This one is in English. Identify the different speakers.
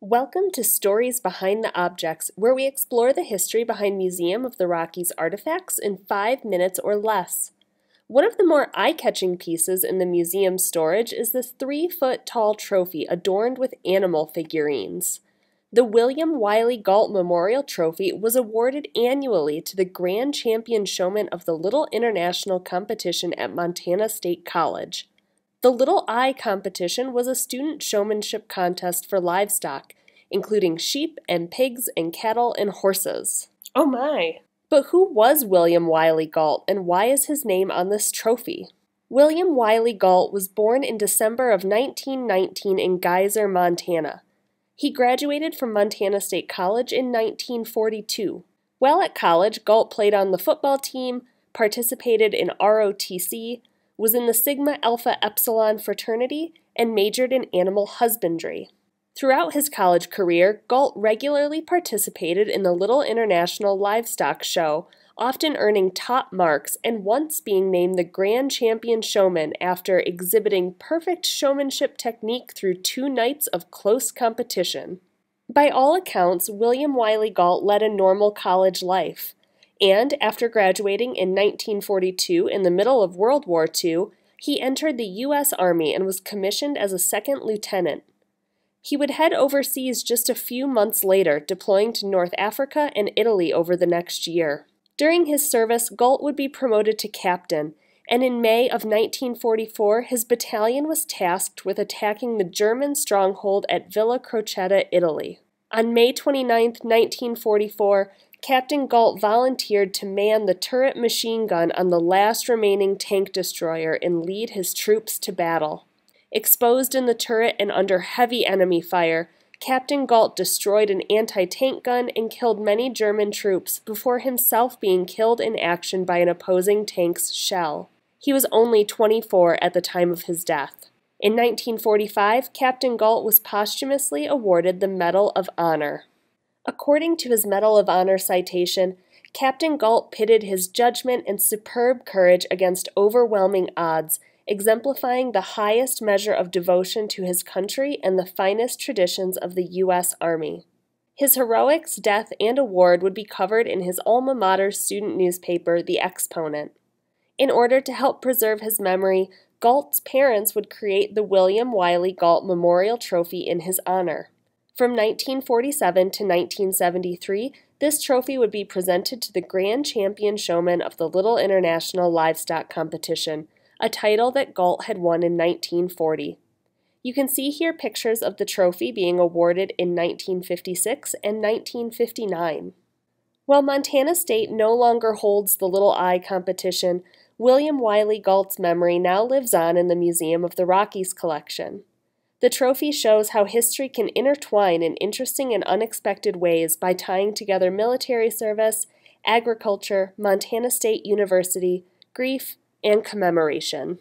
Speaker 1: Welcome to Stories Behind the Objects, where we explore the history behind Museum of the Rockies artifacts in five minutes or less. One of the more eye catching pieces in the museum storage is this three foot tall trophy adorned with animal figurines. The William Wiley Galt Memorial Trophy was awarded annually to the Grand Champion Showman of the Little International Competition at Montana State College. The Little Eye competition was a student showmanship contest for livestock, including sheep and pigs and cattle and horses. Oh my! But who was William Wiley Galt and why is his name on this trophy? William Wiley Galt was born in December of 1919 in Geyser, Montana. He graduated from Montana State College in 1942. While at college, Galt played on the football team, participated in ROTC, was in the Sigma Alpha Epsilon fraternity, and majored in animal husbandry. Throughout his college career, Galt regularly participated in the Little International Livestock Show, often earning top marks and once being named the Grand Champion Showman after exhibiting perfect showmanship technique through two nights of close competition. By all accounts, William Wiley Galt led a normal college life and after graduating in 1942 in the middle of World War II, he entered the U.S. Army and was commissioned as a second lieutenant. He would head overseas just a few months later, deploying to North Africa and Italy over the next year. During his service, Galt would be promoted to captain, and in May of 1944, his battalion was tasked with attacking the German stronghold at Villa Crocetta, Italy. On May 29, 1944, Captain Galt volunteered to man the turret machine gun on the last remaining tank destroyer and lead his troops to battle. Exposed in the turret and under heavy enemy fire, Captain Galt destroyed an anti tank gun and killed many German troops before himself being killed in action by an opposing tank's shell. He was only 24 at the time of his death. In 1945, Captain Galt was posthumously awarded the Medal of Honor. According to his Medal of Honor citation, Captain Galt pitted his judgment and superb courage against overwhelming odds, exemplifying the highest measure of devotion to his country and the finest traditions of the U.S. Army. His heroics, death, and award would be covered in his alma mater student newspaper, The Exponent. In order to help preserve his memory, Galt's parents would create the William Wiley Galt Memorial Trophy in his honor. From 1947 to 1973, this trophy would be presented to the Grand Champion Showman of the Little International Livestock Competition, a title that Galt had won in 1940. You can see here pictures of the trophy being awarded in 1956 and 1959. While Montana State no longer holds the Little Eye competition, William Wiley Galt's memory now lives on in the Museum of the Rockies collection. The trophy shows how history can intertwine in interesting and unexpected ways by tying together military service, agriculture, Montana State University, grief, and commemoration.